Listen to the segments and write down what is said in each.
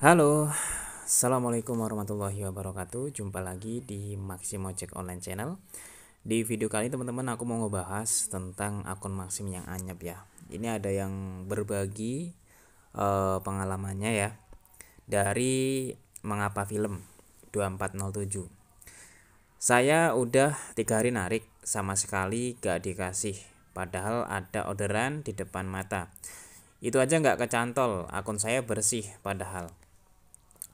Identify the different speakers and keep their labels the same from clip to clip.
Speaker 1: Halo, Assalamualaikum warahmatullahi wabarakatuh Jumpa lagi di Maximo Cek Online Channel Di video kali ini teman-teman aku mau ngebahas tentang akun Maxim yang anyap ya Ini ada yang berbagi uh, pengalamannya ya Dari Mengapa Film 2407 Saya udah tiga hari narik sama sekali gak dikasih Padahal ada orderan di depan mata itu aja nggak kecantol, akun saya bersih padahal.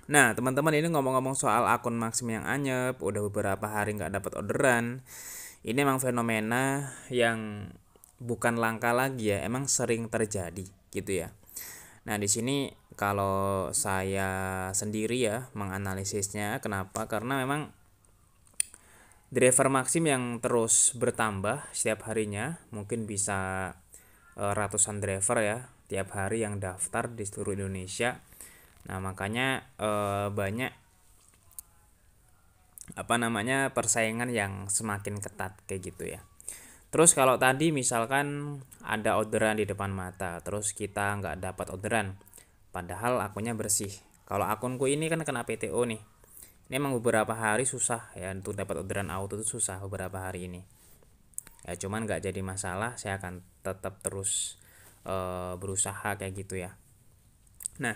Speaker 1: Nah teman-teman ini ngomong-ngomong soal akun Maxim yang anyep, udah beberapa hari nggak dapat orderan. Ini emang fenomena yang bukan langka lagi ya, emang sering terjadi gitu ya. Nah di sini kalau saya sendiri ya menganalisisnya, kenapa? Karena memang driver Maxim yang terus bertambah setiap harinya, mungkin bisa eh, ratusan driver ya tiap hari yang daftar di seluruh Indonesia Nah, makanya eh, banyak apa namanya persaingan yang semakin ketat kayak gitu ya. Terus kalau tadi misalkan ada orderan di depan mata, terus kita nggak dapat orderan, padahal akunnya bersih. Kalau akunku ini kan kena PTO nih. Ini emang beberapa hari susah ya untuk dapat orderan auto itu susah beberapa hari ini. Ya cuman nggak jadi masalah, saya akan tetap terus e, berusaha kayak gitu ya. Nah,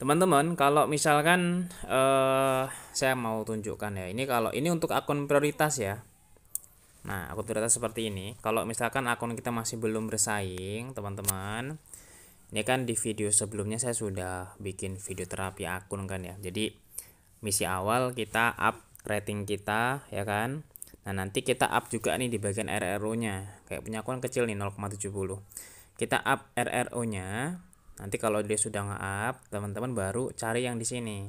Speaker 1: teman-teman kalau misalkan eh, saya mau tunjukkan ya ini kalau ini untuk akun prioritas ya nah akun prioritas seperti ini kalau misalkan akun kita masih belum bersaing teman-teman ini kan di video sebelumnya saya sudah bikin video terapi akun kan ya jadi misi awal kita up rating kita ya kan nah nanti kita up juga nih di bagian RRO nya kayak punya akun kecil nih 0,70 kita up RRO nya Nanti kalau dia sudah nge-up, teman-teman baru cari yang di sini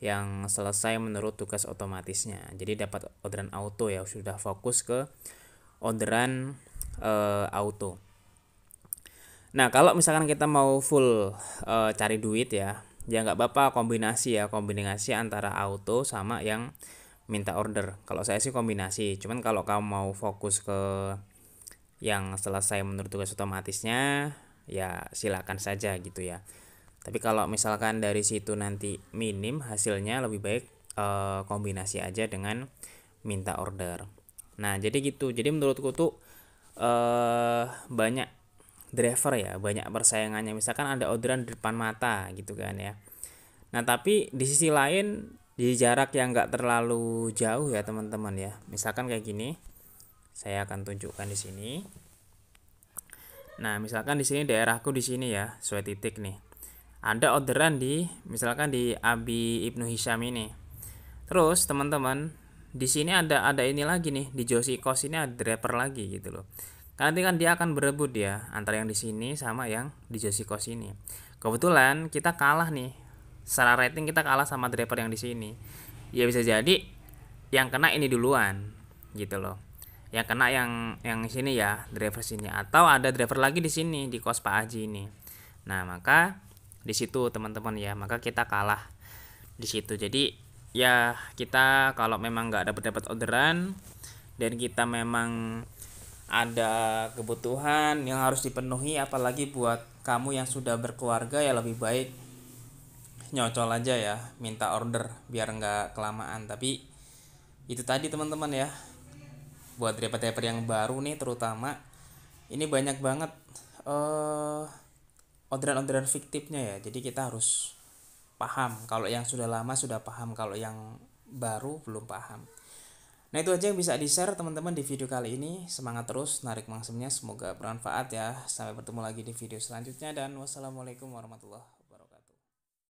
Speaker 1: yang selesai menurut tugas otomatisnya. Jadi dapat orderan auto ya, sudah fokus ke orderan e, auto. Nah, kalau misalkan kita mau full e, cari duit ya, ya nggak apa-apa kombinasi ya, kombinasi antara auto sama yang minta order. Kalau saya sih kombinasi, cuman kalau kamu mau fokus ke yang selesai menurut tugas otomatisnya, ya silakan saja gitu ya tapi kalau misalkan dari situ nanti minim hasilnya lebih baik e, kombinasi aja dengan minta order nah jadi gitu jadi menurutku tuh e, banyak driver ya banyak persaingannya misalkan ada orderan di depan mata gitu kan ya nah tapi di sisi lain di jarak yang nggak terlalu jauh ya teman-teman ya misalkan kayak gini saya akan tunjukkan di sini Nah, misalkan di sini daerahku di sini ya, sesuai titik nih. ada orderan di misalkan di Abi Ibnu Hisham ini. Terus teman-teman, di sini ada ada ini lagi nih, di Josi Kos ini ada driver lagi gitu loh. nanti kan dia akan berebut ya antara yang di sini sama yang di Josi Kos ini. Kebetulan kita kalah nih. Secara rating kita kalah sama driver yang di sini. Ya bisa jadi yang kena ini duluan gitu loh yang kena yang yang sini ya driver sini atau ada driver lagi di sini di kos Pak Haji ini nah maka di situ teman-teman ya maka kita kalah di situ jadi ya kita kalau memang nggak dapat dapat orderan dan kita memang ada kebutuhan yang harus dipenuhi apalagi buat kamu yang sudah berkeluarga ya lebih baik nyocol aja ya minta order biar nggak kelamaan tapi itu tadi teman-teman ya buat driver-driver yang baru nih terutama ini banyak banget uh, orderan-orderan fiktifnya ya jadi kita harus paham kalau yang sudah lama sudah paham kalau yang baru belum paham nah itu aja yang bisa di share teman-teman di video kali ini semangat terus narik mangsemnya semoga bermanfaat ya sampai bertemu lagi di video selanjutnya dan wassalamualaikum warahmatullahi